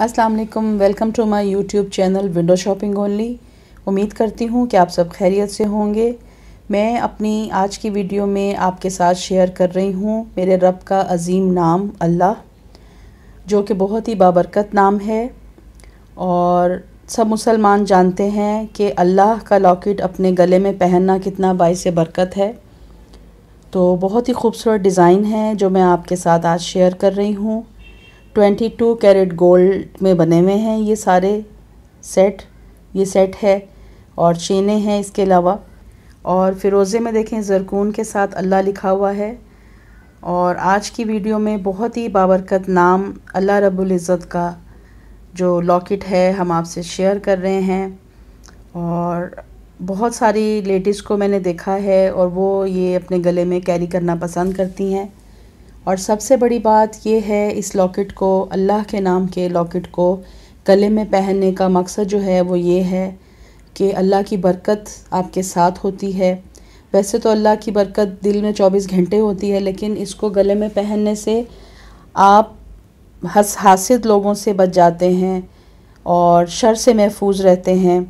अस्सलाम वालेकुम welcome to my YouTube channel window shopping only उम्मीद करती हूँ कि आप सब खैरियत से होंगे मैं अपनी आज की वीडियो में आपके साथ शेयर कर रही हूँ मेरे रब का अजीम नाम अल्लाह जो कि बहुत ही बाबरकत नाम है और सब मुसलमान जानते हैं कि अल्लाह का लॉकेट अपने गले में पहनना कितना बायस बरकत है तो बहुत ही खूबसूरत डिज़ाइन है जो मैं आपके साथ आज शेयर कर रही हूँ ट्वेंटी टू कैरेट गोल्ड में बने हुए हैं ये सारे सेट ये सेट है और चेने हैं इसके अलावा और फिरोज़े में देखें जरकून के साथ अल्लाह लिखा हुआ है और आज की वीडियो में बहुत ही बाबरकत नाम अल्लाह रब्बुल इज़्ज़त का जो लॉकेट है हम आपसे शेयर कर रहे हैं और बहुत सारी लेडीज़ को मैंने देखा है और वो ये अपने गले में कैरी करना पसंद करती हैं और सबसे बड़ी बात यह है इस लॉकेट को अल्लाह के नाम के लॉकेट को गले में पहनने का मकसद जो है वो ये है कि अल्लाह की बरकत आपके साथ होती है वैसे तो अल्लाह की बरकत दिल में 24 घंटे होती है लेकिन इसको गले में पहनने से आप हस हासिद लोगों से बच जाते हैं और शर से महफूज रहते हैं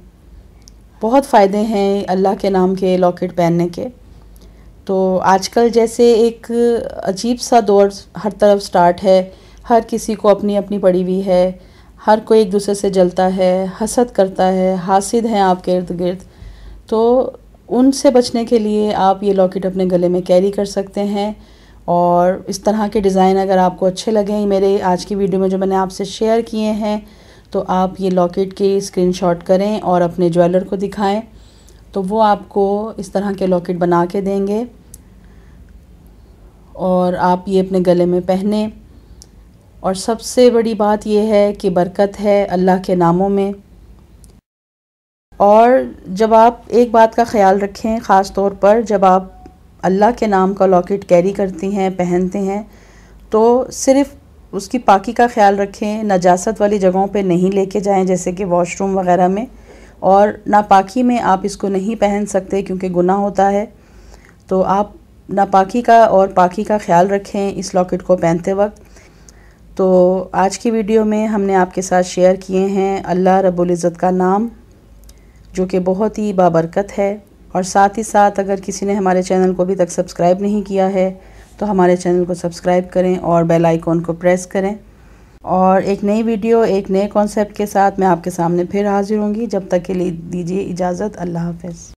बहुत फ़ायदे हैं अल्लाह के नाम के लॉकेट पहनने के तो आजकल जैसे एक अजीब सा दौर हर तरफ स्टार्ट है हर किसी को अपनी अपनी पड़ी हुई है हर कोई एक दूसरे से जलता है हसद करता है हासिद हैं आप इर्द गिर्द तो उनसे बचने के लिए आप ये लॉकेट अपने गले में कैरी कर सकते हैं और इस तरह के डिज़ाइन अगर आपको अच्छे लगें मेरे आज की वीडियो में जो मैंने आपसे शेयर किए हैं तो आप ये लॉकेट के स्क्रीनशॉट करें और अपने ज्वेलर को दिखाएं तो वो आपको इस तरह के लॉकेट बना के देंगे और आप ये अपने गले में पहने और सबसे बड़ी बात ये है कि बरकत है अल्लाह के नामों में और जब आप एक बात का ख्याल रखें ख़ास तौर पर जब आप अल्लाह के नाम का लॉकेट कैरी करती हैं पहनते हैं तो सिर्फ़ उसकी पाकी का ख्याल रखें नजासत वाली जगहों पे नहीं लेके जाएं जैसे कि वॉशरूम वगैरह में और नापाकी में आप इसको नहीं पहन सकते क्योंकि गुना होता है तो आप नापाकी का और पाकी का ख्याल रखें इस लॉकेट को पहनते वक्त तो आज की वीडियो में हमने आपके साथ शेयर किए हैं अल्लाह रबुल्ज़त का नाम जो कि बहुत ही बाबरकत है और साथ ही साथ अगर किसी ने हमारे चैनल को अभी तक सब्सक्राइब नहीं किया है तो हमारे चैनल को सब्सक्राइब करें और बेल आइकॉन को प्रेस करें और एक नई वीडियो एक नए कॉन्सेप्ट के साथ मैं आपके सामने फिर हाजिर होंगी जब तक के लिए दीजिए इजाज़त अल्लाह हाफिज़